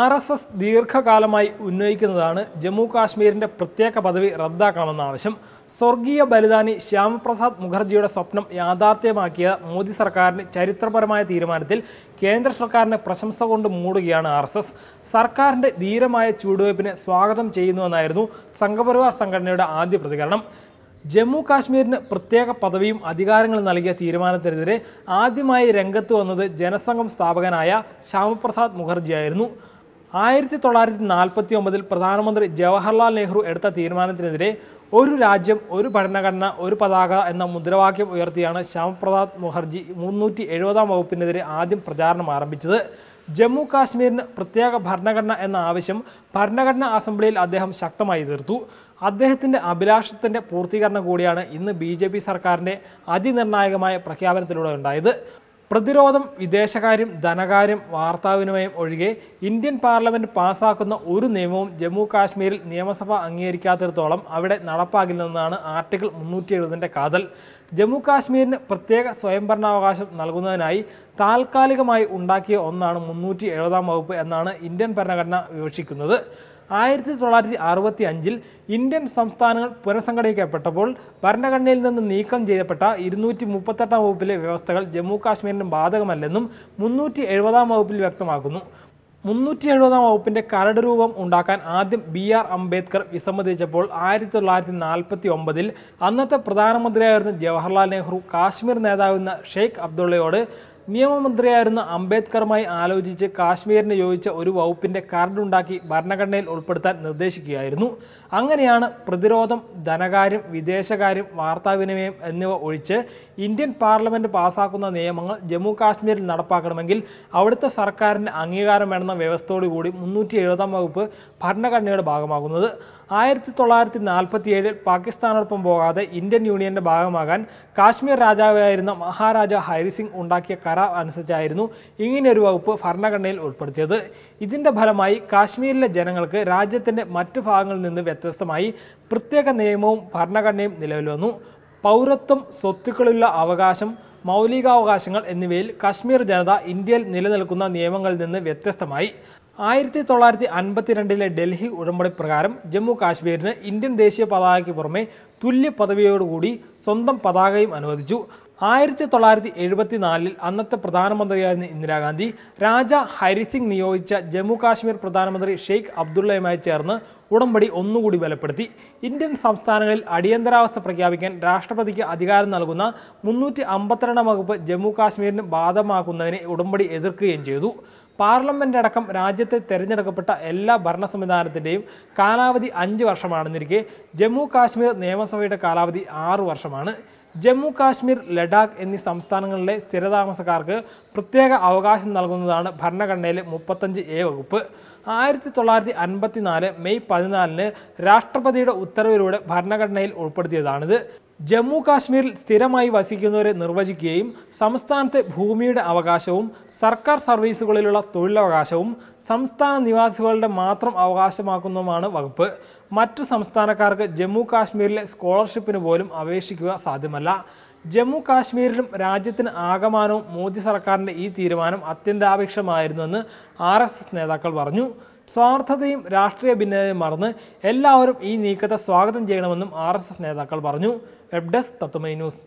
R S S ദീർഘകാലമായി ഉന്നയിക്കുന്നതാണ് ജമ്മു കാശ്മീരിൻ്റെ പ്രത്യേക പദവി റദ്ദാക്കണമെന്ന ആവശ്യം സ്വർഗീയ ബലിദാനി ശ്യാമപ്രസാദ് മുഖർജിയുടെ സ്വപ്നം യാഥാർത്ഥ്യമാക്കിയ മോദി സർക്കാരിന് ചരിത്രപരമായ തീരുമാനത്തിൽ കേന്ദ്ര സർക്കാരിനെ പ്രശംസ കൊണ്ട് മൂടുകയാണ് ആർ എസ് എസ് സർക്കാരിൻ്റെ ധീരമായ ചൂടുവയ്പ്പിനെ സ്വാഗതം ചെയ്യുന്നുവെന്നായിരുന്നു സംഘപരിവാർ സംഘടനയുടെ ആദ്യ പ്രതികരണം ജമ്മു കാശ്മീരിന് പ്രത്യേക പദവിയും അധികാരങ്ങളും നൽകിയ തീരുമാനത്തിനെതിരെ ആദ്യമായി രംഗത്ത് വന്നത് ജനസംഘം സ്ഥാപകനായ ശ്യാമപ്രസാദ് മുഖർജിയായിരുന്നു ആയിരത്തി തൊള്ളായിരത്തി നാൽപ്പത്തി ഒമ്പതിൽ പ്രധാനമന്ത്രി ജവഹർലാൽ നെഹ്റു എടുത്ത തീരുമാനത്തിനെതിരെ ഒരു രാജ്യം ഒരു ഭരണഘടന ഒരു പതാക എന്ന മുദ്രാവാക്യം ഉയർത്തിയാണ് ശ്യാമപ്രസാദ് മുഖർജി മുന്നൂറ്റി എഴുപതാം വകുപ്പിനെതിരെ ആദ്യം പ്രചാരണം ആരംഭിച്ചത് ജമ്മു കാശ്മീരിന് പ്രത്യേക ഭരണഘടന എന്ന ആവശ്യം ഭരണഘടനാ അസംബ്ലിയിൽ അദ്ദേഹം ശക്തമായി തീർത്തു അദ്ദേഹത്തിൻ്റെ അഭിലാഷത്തിൻ്റെ പൂർത്തീകരണം കൂടിയാണ് ഇന്ന് ബി സർക്കാരിൻ്റെ അതിനിർണായകമായ പ്രഖ്യാപനത്തിലൂടെ ഉണ്ടായത് പ്രതിരോധം വിദേശകാര്യം ധനകാര്യം വാർത്താവിനിമയം ഒഴികെ ഇന്ത്യൻ പാർലമെന്റ് പാസാക്കുന്ന ഒരു നിയമവും ജമ്മു കാശ്മീരിൽ നിയമസഭ അംഗീകരിക്കാത്തിടത്തോളം അവിടെ നടപ്പാകില്ലെന്നാണ് ആർട്ടിക്കിൾ മുന്നൂറ്റി എഴുപതിൻ്റെ കാതൽ ജമ്മു കാശ്മീരിന് പ്രത്യേക സ്വയംഭരണാവകാശം നൽകുന്നതിനായി താൽക്കാലികമായി ഉണ്ടാക്കിയ ഒന്നാണ് മുന്നൂറ്റി എഴുപതാം വകുപ്പ് എന്നാണ് ഇന്ത്യൻ ഭരണഘടന വിവക്ഷിക്കുന്നത് ആയിരത്തി തൊള്ളായിരത്തി അറുപത്തി അഞ്ചിൽ ഇന്ത്യൻ സംസ്ഥാനങ്ങൾ പുനഃസംഘടിക്കപ്പെട്ടപ്പോൾ ഭരണഘടനയിൽ നിന്ന് നീക്കം ചെയ്യപ്പെട്ട ഇരുന്നൂറ്റി മുപ്പത്തെട്ടാം വകുപ്പിലെ വ്യവസ്ഥകൾ ജമ്മു കാശ്മീരിന് ബാധകമല്ലെന്നും മുന്നൂറ്റി എഴുപതാം വകുപ്പിൽ വ്യക്തമാക്കുന്നു മുന്നൂറ്റി എഴുപതാം വകുപ്പിൻ്റെ കരട് രൂപം ഉണ്ടാക്കാൻ ആദ്യം ബി ആർ അംബേദ്കർ വിസമ്മതിച്ചപ്പോൾ ആയിരത്തി തൊള്ളായിരത്തി നാൽപ്പത്തി ഒമ്പതിൽ അന്നത്തെ പ്രധാനമന്ത്രിയായിരുന്ന ജവഹർലാൽ നെഹ്റു കാശ്മീർ നേതാവെന്ന ഷെയ്ഖ് അബ്ദുള്ളയോട് നിയമമന്ത്രിയായിരുന്ന അംബേദ്കറുമായി ആലോചിച്ച് കാശ്മീരിന് യോജിച്ച ഒരു വകുപ്പിൻ്റെ കാർഡുണ്ടാക്കി ഭരണഘടനയിൽ ഉൾപ്പെടുത്താൻ നിർദ്ദേശിക്കുകയായിരുന്നു അങ്ങനെയാണ് പ്രതിരോധം ധനകാര്യം വിദേശകാര്യം വാർത്താവിനിമയം എന്നിവ ഒഴിച്ച് ഇന്ത്യൻ പാർലമെൻറ്റ് പാസാക്കുന്ന നിയമങ്ങൾ ജമ്മു കാശ്മീരിൽ നടപ്പാക്കണമെങ്കിൽ അവിടുത്തെ സർക്കാരിന് അംഗീകാരം വേണമെന്ന വ്യവസ്ഥയോടുകൂടി മുന്നൂറ്റി എഴുപതാം വകുപ്പ് ഭരണഘടനയുടെ ഭാഗമാകുന്നത് ആയിരത്തി തൊള്ളായിരത്തി നാൽപ്പത്തി ഏഴിൽ പാകിസ്ഥാനോടൊപ്പം പോകാതെ ഇന്ത്യൻ യൂണിയന്റെ ഭാഗമാകാൻ കാശ്മീർ രാജാവായിരുന്ന മഹാരാജ ഹരിസിംഗ് ഉണ്ടാക്കിയ കരാർ അനുസരിച്ചായിരുന്നു ഇങ്ങനെയൊരു വകുപ്പ് ഭരണഘടനയിൽ ഉൾപ്പെടുത്തിയത് ഇതിന്റെ ഫലമായി കാശ്മീരിലെ ജനങ്ങൾക്ക് രാജ്യത്തിന്റെ മറ്റു ഭാഗങ്ങളിൽ നിന്ന് വ്യത്യസ്തമായി പ്രത്യേക നിയമവും ഭരണഘടനയും നിലവിൽ വന്നു പൗരത്വം സ്വത്തുക്കളുള്ള അവകാശം മൗലികാവകാശങ്ങൾ എന്നിവയിൽ കശ്മീർ ജനത ഇന്ത്യയിൽ നിലനിൽക്കുന്ന നിയമങ്ങളിൽ നിന്ന് വ്യത്യസ്തമായി ആയിരത്തി തൊള്ളായിരത്തി അൻപത്തിരണ്ടിലെ ഡൽഹി ഉടമ്പടി പ്രകാരം ജമ്മു കാശ്മീരിന് ഇന്ത്യൻ ദേശീയ പതാകയ്ക്ക് പുറമെ തുല്യ പദവിയോടുകൂടി സ്വന്തം പതാകയും അനുവദിച്ചു ആയിരത്തി തൊള്ളായിരത്തി എഴുപത്തിനാലിൽ അന്നത്തെ പ്രധാനമന്ത്രിയായിരുന്ന ഇന്ദിരാഗാന്ധി രാജ ഹരിസിംഗ് നിയോഗിച്ച ജമ്മു കാശ്മീർ പ്രധാനമന്ത്രി ഷെയ്ഖ് അബ്ദുള്ളയുമായി ചേർന്ന് ഉടമ്പടി ഒന്നുകൂടി ബലപ്പെടുത്തി ഇന്ത്യൻ സംസ്ഥാനങ്ങളിൽ അടിയന്തരാവസ്ഥ പ്രഖ്യാപിക്കാൻ രാഷ്ട്രപതിക്ക് അധികാരം നൽകുന്ന മുന്നൂറ്റി അമ്പത്തിരണ്ടാം വകുപ്പ് ജമ്മു കാശ്മീരിന് ബാധമാക്കുന്നതിനെ ഉടമ്പടി എതിർക്കുകയും ചെയ്തു പാർലമെൻ്റ് അടക്കം രാജ്യത്തെ തെരഞ്ഞെടുക്കപ്പെട്ട എല്ലാ ഭരണ സംവിധാനത്തിൻ്റെയും കാലാവധി അഞ്ച് വർഷമാണെന്നിരിക്കെ ജമ്മു കാശ്മീർ നിയമസഭയുടെ കാലാവധി ആറ് വർഷമാണ് ജമ്മു കാശ്മീർ ലഡാക്ക് എന്നീ സംസ്ഥാനങ്ങളിലെ സ്ഥിരതാമസക്കാർക്ക് പ്രത്യേക അവകാശം നൽകുന്നതാണ് ഭരണഘടനയിലെ മുപ്പത്തഞ്ച് എ വകുപ്പ് ആയിരത്തി തൊള്ളായിരത്തി അൻപത്തിനാല് മെയ് പതിനാലിന് രാഷ്ട്രപതിയുടെ ഉത്തരവിലൂടെ ഭരണഘടനയിൽ ഉൾപ്പെടുത്തിയതാണിത് ജമ്മു കാശ്മീരിൽ സ്ഥിരമായി വസിക്കുന്നവരെ നിർവചിക്കുകയും സംസ്ഥാനത്തെ ഭൂമിയുടെ അവകാശവും സർക്കാർ സർവീസുകളിലുള്ള തൊഴിലവകാശവും സംസ്ഥാന നിവാസികളുടെ മാത്രം അവകാശമാക്കുന്നതുമാണ് വകുപ്പ് മറ്റു സംസ്ഥാനക്കാർക്ക് ജമ്മു കാശ്മീരിലെ സ്കോളർഷിപ്പിന് പോലും അപേക്ഷിക്കുക സാധ്യമല്ല ജമ്മു കാശ്മീരിലും രാജ്യത്തിന് ആകമാനവും മോദി സർക്കാരിൻ്റെ ഈ തീരുമാനം അത്യന്താപേക്ഷമായിരുന്നുവെന്ന് ആർ നേതാക്കൾ പറഞ്ഞു സ്വാർത്ഥതയും രാഷ്ട്രീയ ഭിന്നതയും മറന്ന് എല്ലാവരും ഈ നീക്കത്തെ സ്വാഗതം ചെയ്യണമെന്നും ആർ നേതാക്കൾ പറഞ്ഞു വെബ് ഡെസ്ക് തത്തുമൈ ന്യൂസ്